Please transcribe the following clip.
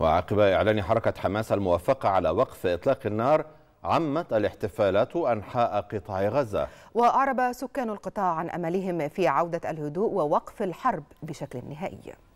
وعقب إعلان حركة حماس الموافقة على وقف إطلاق النار عمت الاحتفالات أنحاء قطاع غزة وأعرب سكان القطاع عن أملهم في عودة الهدوء ووقف الحرب بشكل نهائي